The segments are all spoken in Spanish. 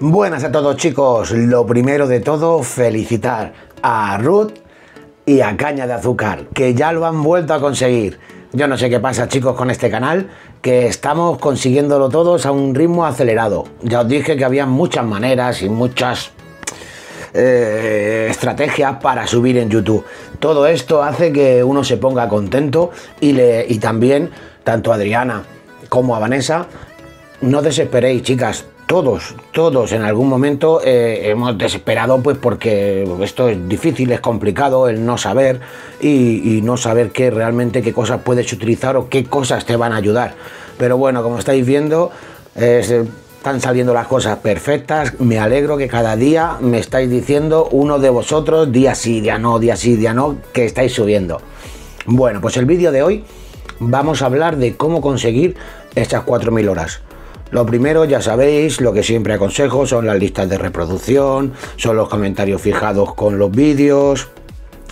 Buenas a todos chicos, lo primero de todo felicitar a Ruth y a Caña de Azúcar, que ya lo han vuelto a conseguir. Yo no sé qué pasa chicos con este canal, que estamos consiguiéndolo todos a un ritmo acelerado. Ya os dije que había muchas maneras y muchas eh, estrategias para subir en YouTube. Todo esto hace que uno se ponga contento y, le, y también tanto a Adriana como a Vanessa, no desesperéis chicas, todos, todos en algún momento eh, hemos desesperado, pues porque esto es difícil, es complicado, el no saber y, no saber qué realmente, qué cosas puedes utilizar o qué cosas te van a ayudar. Pero bueno, como estáis viendo, están saliendo las cosas perfectas. Me alegro que cada día me estáis diciendo uno de vosotros, día sí, día no, día sí, día no, que estáis subiendo. Bueno, pues el vídeo de hoy vamos a hablar de cómo conseguir estas 4.000 horas. Lo primero, ya sabéis, lo que siempre aconsejo son las listas de reproducción, son los comentarios fijados con los vídeos,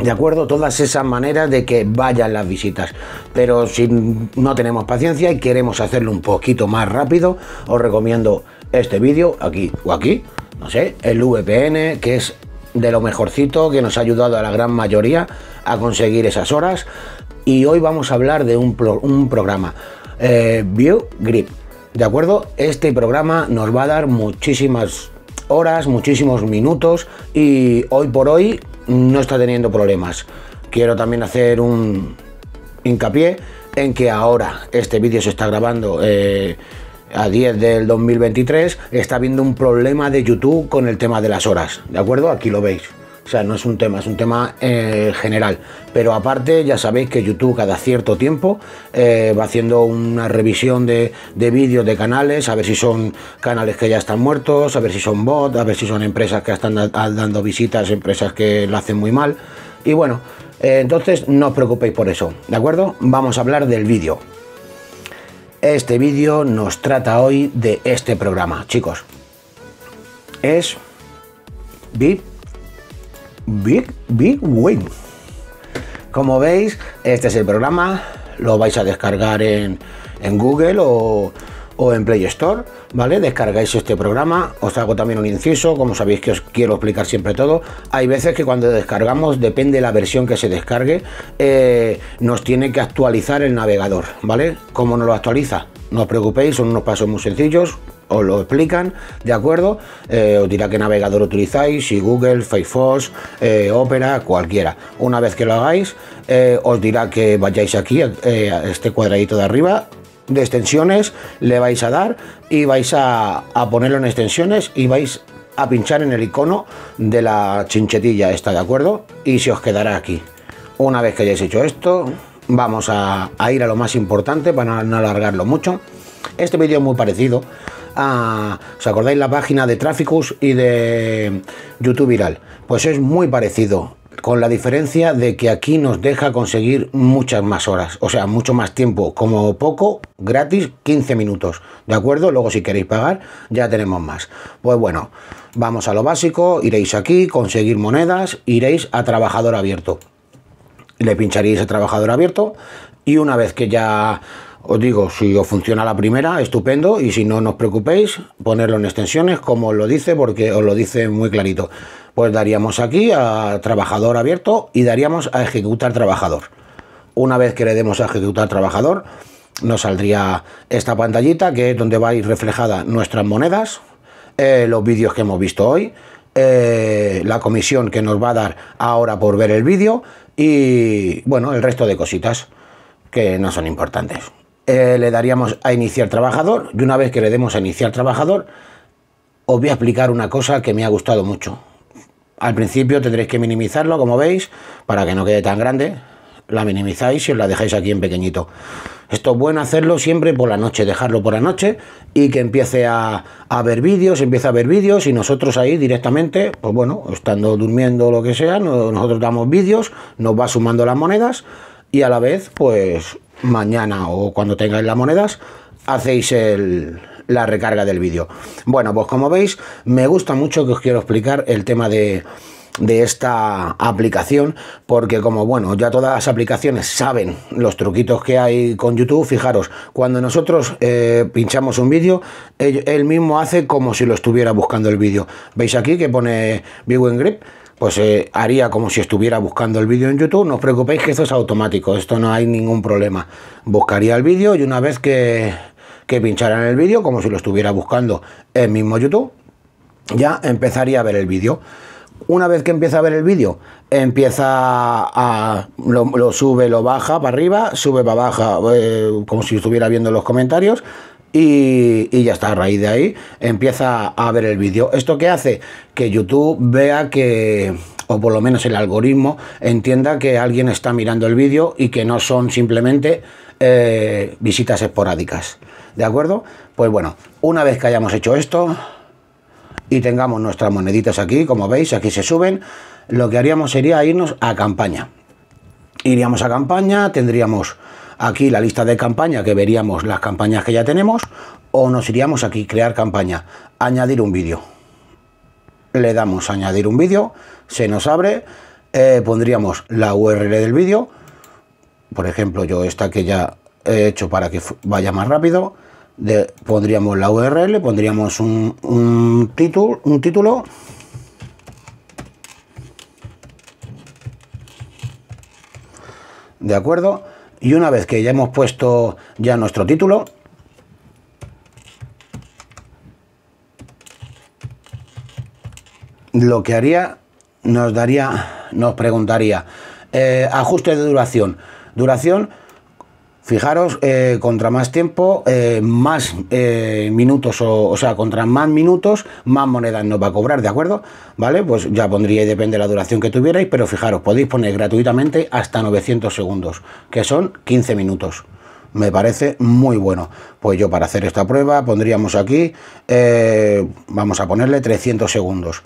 ¿De acuerdo? Todas esas maneras de que vayan las visitas. Pero si no tenemos paciencia y queremos hacerlo un poquito más rápido, os recomiendo este vídeo aquí o aquí, no sé, el VPN, que es de lo mejorcito, que nos ha ayudado a la gran mayoría a conseguir esas horas. Y hoy vamos a hablar de un, programa, eh, View Grip ¿De acuerdo? Este programa nos va a dar muchísimas horas, muchísimos minutos y hoy por hoy no está teniendo problemas. Quiero también hacer un hincapié en que ahora este vídeo se está grabando eh, a 10 del 2023, está habiendo un problema de YouTube con el tema de las horas, ¿de acuerdo? Aquí lo veis, o sea, no es un tema, es un tema eh, general. Pero aparte, ya sabéis que YouTube cada cierto tiempo eh, va haciendo una revisión de, de vídeos de canales, a ver si son canales que ya están muertos, a ver si son bots, a ver si son empresas que están dando visitas, empresas que lo hacen muy mal. Y bueno, eh, entonces no os preocupéis por eso, ¿de acuerdo? Vamos a hablar del vídeo. Este vídeo nos trata hoy de este programa, chicos. Es VIP Big, big win. Como veis, este es el programa. Lo vais a descargar en, en Google o, en Play Store, ¿vale? Descargáis este programa, os hago también un inciso, como sabéis que os quiero explicar siempre todo, hay veces que cuando descargamos, depende de la versión que se descargue, eh, nos tiene que actualizar el navegador, ¿vale? ¿Cómo nos lo actualiza? No os preocupéis, son unos pasos muy sencillos, os lo explican, ¿de acuerdo? Eh, os dirá qué navegador utilizáis, si Google, Firefox, eh, Opera, cualquiera. Una vez que lo hagáis, eh, os dirá que vayáis aquí, a este cuadradito de arriba, de extensiones, le vais a dar y vais a, a ponerlo en extensiones y vais a pinchar en el icono de la chinchetilla esta, ¿de acuerdo? Y se os quedará aquí. Una vez que hayáis hecho esto, vamos a, ir a lo más importante para no alargarlo mucho. Este vídeo es muy parecido a, ¿os acordáis la página de Tráficos y de YouTube Viral? Pues es muy parecido, con la diferencia de que aquí nos deja conseguir muchas más horas, o sea, mucho más tiempo, como poco, gratis, 15 minutos, ¿de acuerdo? Luego si queréis pagar, ya tenemos más. Pues bueno, vamos a lo básico, iréis aquí, conseguir monedas, iréis a trabajador abierto le pincharéis ese trabajador abierto y una vez que ya os digo, si os funciona la primera, estupendo, y si no, nos preocupéis, ponerlo en extensiones, como os lo dice, porque os lo dice muy clarito. Pues daríamos aquí a trabajador abierto y daríamos a ejecutar trabajador. Una vez que le demos a ejecutar trabajador, nos saldría esta pantallita, que es donde vais reflejada nuestras monedas, eh, los vídeos que hemos visto hoy, eh, la comisión que nos va a dar ahora por ver el vídeo y bueno, el resto de cositas que no son importantes. Eh, le daríamos a iniciar trabajador y una vez que le demos a iniciar trabajador, os voy a explicar una cosa que me ha gustado mucho. Al principio tendréis que minimizarlo, como veis, para que no quede tan grande, la minimizáis y os la dejáis aquí en pequeñito. Esto es bueno hacerlo siempre por la noche, dejarlo por la noche y que empiece a, a ver vídeos, empiece a ver vídeos y nosotros ahí directamente, pues bueno, estando durmiendo o lo que sea, nosotros damos vídeos, nos va sumando las monedas y a la vez, pues mañana o cuando tengáis las monedas, hacéis el, la recarga del vídeo. Bueno, pues como veis, me gusta mucho que os quiero explicar el tema de de esta aplicación porque como bueno ya todas las aplicaciones saben los truquitos que hay con youtube fijaros cuando nosotros eh, pinchamos un vídeo él, mismo hace como si lo estuviera buscando el vídeo veis aquí que pone viewing grip pues eh, haría como si estuviera buscando el vídeo en YouTube. No os preocupéis que esto es automático, esto no hay ningún problema. Buscaría el vídeo y una vez que, que pincharan el vídeo, como si lo estuviera buscando el mismo YouTube, ya empezaría a ver el vídeo una vez que empieza a ver el vídeo, empieza a. Lo, sube, lo baja para arriba, sube para baja, eh, como si estuviera viendo los comentarios. Y, y, ya está, a raíz de ahí empieza a ver el vídeo. ¿Esto qué hace? Que YouTube vea que, o por lo menos el algoritmo, entienda que alguien está mirando el vídeo y que no son simplemente eh, visitas esporádicas. ¿De acuerdo? Pues bueno, una vez que hayamos hecho esto, y tengamos nuestras moneditas aquí, como veis, aquí se suben, lo que haríamos sería irnos a campaña. Iríamos a campaña, tendríamos aquí la lista de campaña que veríamos las campañas que ya tenemos o nos iríamos aquí, crear campaña, añadir un vídeo. Le damos añadir un vídeo, se nos abre, eh, pondríamos la URL del vídeo, por ejemplo yo esta que ya he hecho para que vaya más rápido, pondríamos la URL, pondríamos un, un, título, un título ¿de acuerdo? Y una vez que ya hemos puesto ya nuestro título, lo que haría, nos daría, nos preguntaría, ajustes eh, ajuste de duración. Duración Fijaros, eh, contra más tiempo, eh, más eh, minutos, o, sea, contra más minutos, más monedas nos va a cobrar, ¿de acuerdo? ¿Vale? Pues ya pondría y depende de la duración que tuvierais, pero fijaros, podéis poner gratuitamente hasta 900 segundos, que son 15 minutos. Me parece muy bueno. Pues yo para hacer esta prueba pondríamos aquí, vamos a ponerle 300 segundos.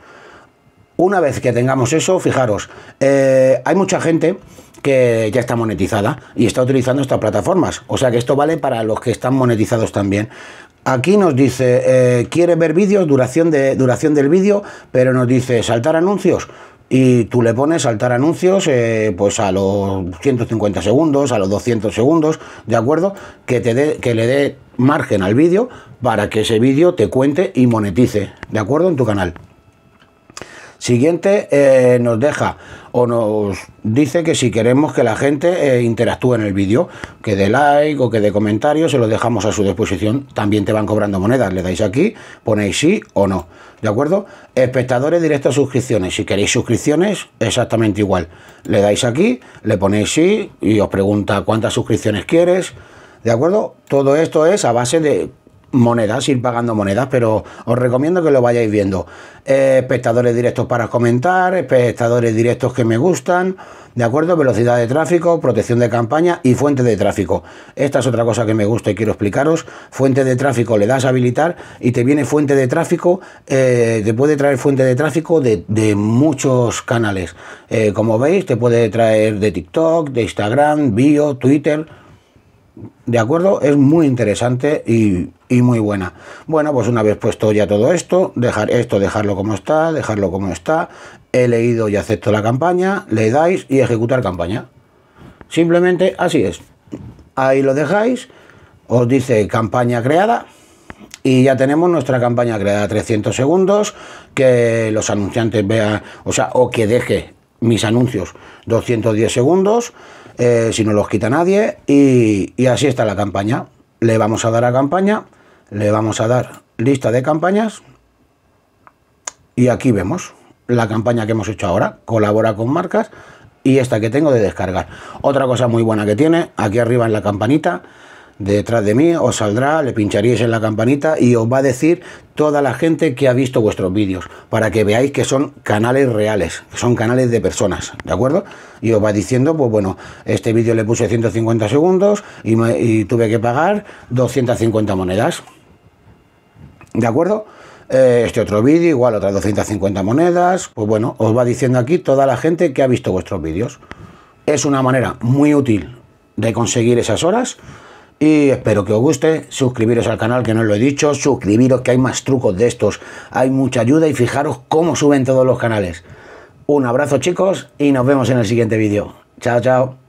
Una vez que tengamos eso, fijaros, eh, hay mucha gente que ya está monetizada y está utilizando estas plataformas. O sea que esto vale para los que están monetizados también. Aquí nos dice, eh, quiere ver vídeos, duración, de, duración del vídeo, pero nos dice saltar anuncios. Y tú le pones saltar anuncios eh, pues a los 150 segundos, a los 200 segundos, ¿de acuerdo? Que, te que le dé margen al vídeo para que ese vídeo te cuente y monetice, ¿de acuerdo? En tu canal. Siguiente eh, nos deja o nos dice que si queremos que la gente eh, interactúe en el vídeo, que de like o que de comentarios se lo dejamos a su disposición. También te van cobrando monedas, le dais aquí, ponéis sí o no. ¿De acuerdo? Espectadores directos suscripciones. Si queréis suscripciones, exactamente igual. Le dais aquí, le ponéis sí y os pregunta cuántas suscripciones quieres. ¿De acuerdo? Todo esto es a base de monedas, ir pagando monedas, pero os recomiendo que lo vayáis viendo. Eh, espectadores directos para comentar, espectadores directos que me gustan, ¿de acuerdo? Velocidad de tráfico, protección de campaña y fuente de tráfico. Esta es otra cosa que me gusta y quiero explicaros. Fuente de tráfico le das a habilitar y te viene fuente de tráfico, eh, te puede traer fuente de tráfico de, muchos canales. Eh, como veis, te puede traer de TikTok, de Instagram, Bio, Twitter ¿De acuerdo? Es muy interesante y, muy buena. Bueno, pues una vez puesto ya todo esto, dejar esto, dejarlo como está, dejarlo como está, he leído y acepto la campaña, le dais y ejecutar campaña. Simplemente así es. Ahí lo dejáis, os dice campaña creada y ya tenemos nuestra campaña creada 300 segundos, que los anunciantes vean, o sea, o que deje mis anuncios 210 segundos eh, si no los quita nadie. y así está la campaña. Le vamos a dar a campaña, le vamos a dar lista de campañas. Y aquí vemos la campaña que hemos hecho ahora. Colabora con marcas y esta que tengo de descargar. Otra cosa muy buena que tiene, aquí arriba en la campanita, detrás de mí, os saldrá, le pincharíais en la campanita y os va a decir toda la gente que ha visto vuestros vídeos, para que veáis que son canales reales, que son canales de personas, ¿de acuerdo? Y os va diciendo, pues bueno, este vídeo le puse 150 segundos y, y tuve que pagar 250 monedas, ¿de acuerdo? Eh, este otro vídeo, igual otras 250 monedas, pues bueno, os va diciendo aquí toda la gente que ha visto vuestros vídeos. Es una manera muy útil de conseguir esas horas y espero que os guste, suscribiros al canal que no os lo he dicho, suscribiros que hay más trucos de estos, hay mucha ayuda y fijaros cómo suben todos los canales. Un abrazo chicos y nos vemos en el siguiente vídeo. Chao, chao.